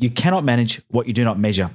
You cannot manage what you do not measure.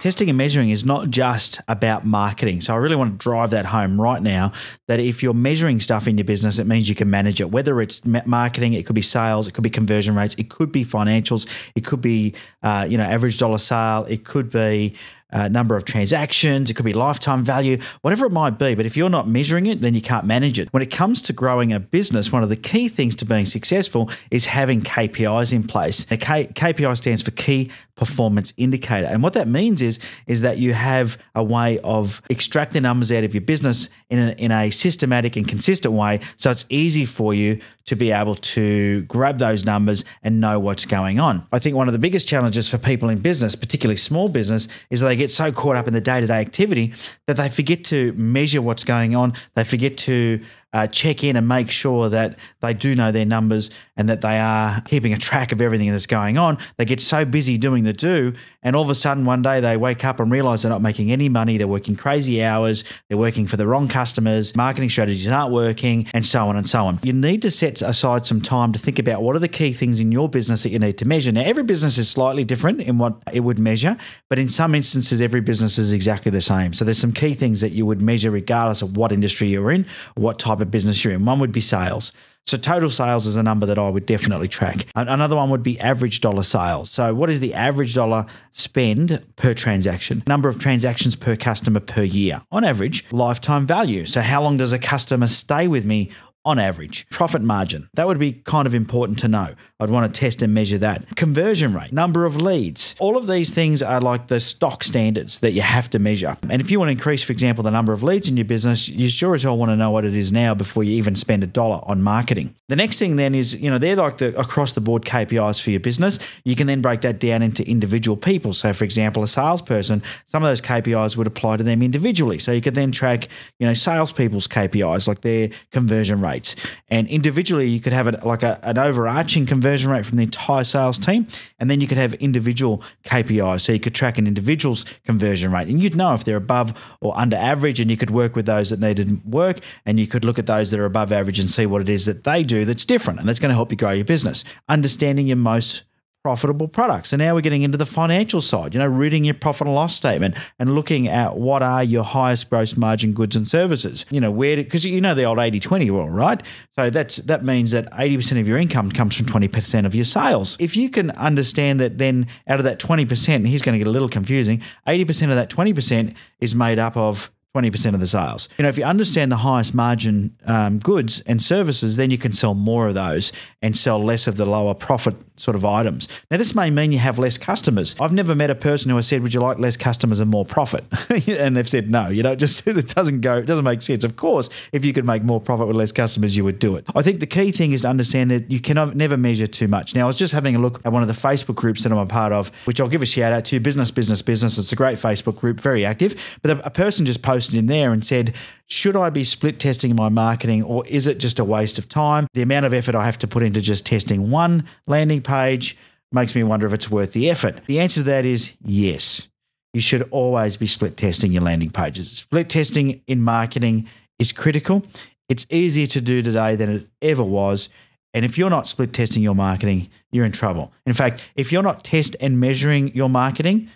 Testing and measuring is not just about marketing. So I really want to drive that home right now that if you're measuring stuff in your business, it means you can manage it. Whether it's marketing, it could be sales, it could be conversion rates, it could be financials, it could be uh, you know average dollar sale, it could be uh, number of transactions, it could be lifetime value, whatever it might be. But if you're not measuring it, then you can't manage it. When it comes to growing a business, one of the key things to being successful is having KPIs in place. Now, KPI stands for key performance indicator. And what that means is is that you have a way of extracting numbers out of your business in a, in a systematic and consistent way. So it's easy for you to be able to grab those numbers and know what's going on. I think one of the biggest challenges for people in business, particularly small business, is they get so caught up in the day to day activity that they forget to measure what's going on. They forget to uh, check in and make sure that they do know their numbers and that they are keeping a track of everything that's going on. They get so busy doing the do, and all of a sudden one day they wake up and realize they're not making any money. They're working crazy hours. They're working for the wrong customers. Marketing strategies aren't working, and so on and so on. You need to set aside some time to think about what are the key things in your business that you need to measure. Now, every business is slightly different in what it would measure, but in some instances, every business is exactly the same. So there's some key things that you would measure regardless of what industry you're in, what type business you're in. One would be sales. So total sales is a number that I would definitely track. Another one would be average dollar sales. So what is the average dollar spend per transaction? Number of transactions per customer per year. On average, lifetime value. So how long does a customer stay with me on average. Profit margin, that would be kind of important to know. I'd want to test and measure that. Conversion rate, number of leads. All of these things are like the stock standards that you have to measure. And if you want to increase, for example, the number of leads in your business, you sure as hell want to know what it is now before you even spend a dollar on marketing. The next thing then is, you know, they're like the across the board KPIs for your business. You can then break that down into individual people. So, for example, a salesperson, some of those KPIs would apply to them individually. So you could then track, you know, salespeople's KPIs, like their conversion rate rates. And individually, you could have it like a, an overarching conversion rate from the entire sales team, and then you could have individual KPIs. So you could track an individual's conversion rate, and you'd know if they're above or under average, and you could work with those that needed work, and you could look at those that are above average and see what it is that they do that's different, and that's going to help you grow your business. Understanding your most profitable products. And now we're getting into the financial side, you know, reading your profit and loss statement and looking at what are your highest gross margin goods and services. You know, where because you know the old 80-20 rule, right? So that's that means that 80% of your income comes from 20% of your sales. If you can understand that then out of that 20%, he's going to get a little confusing, 80% of that 20% is made up of 20% of the sales. You know, if you understand the highest margin um, goods and services, then you can sell more of those and sell less of the lower profit sort of items. Now, this may mean you have less customers. I've never met a person who has said, Would you like less customers and more profit? and they've said no. You know, it just it doesn't go, it doesn't make sense. Of course, if you could make more profit with less customers, you would do it. I think the key thing is to understand that you cannot never measure too much. Now, I was just having a look at one of the Facebook groups that I'm a part of, which I'll give a shout out to Business, Business, Business. It's a great Facebook group, very active. But a, a person just posted posted in there and said, should I be split testing my marketing or is it just a waste of time? The amount of effort I have to put into just testing one landing page makes me wonder if it's worth the effort. The answer to that is yes. You should always be split testing your landing pages. Split testing in marketing is critical. It's easier to do today than it ever was. And if you're not split testing your marketing, you're in trouble. In fact, if you're not test and measuring your marketing,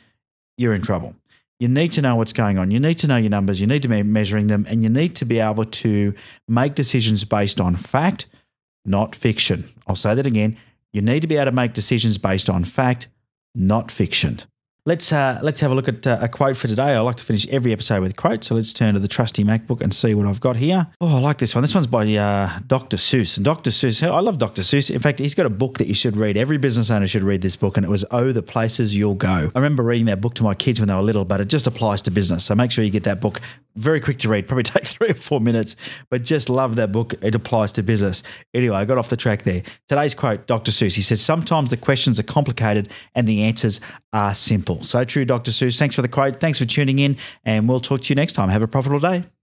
you're in trouble you need to know what's going on. You need to know your numbers. You need to be measuring them, and you need to be able to make decisions based on fact, not fiction. I'll say that again. You need to be able to make decisions based on fact, not fiction. Let's uh, let's have a look at uh, a quote for today. I like to finish every episode with a quote, so let's turn to the trusty MacBook and see what I've got here. Oh, I like this one. This one's by uh, Dr. Seuss. Dr. Seuss, I love Dr. Seuss. In fact, he's got a book that you should read. Every business owner should read this book, and it was "Oh, the Places You'll Go." I remember reading that book to my kids when they were little, but it just applies to business. So make sure you get that book. Very quick to read, probably take three or four minutes, but just love that book. It applies to business. Anyway, I got off the track there. Today's quote, Dr. Seuss. He says, "Sometimes the questions are complicated and the answers are simple." So true, Dr. Seuss. Thanks for the quote. Thanks for tuning in, and we'll talk to you next time. Have a profitable day.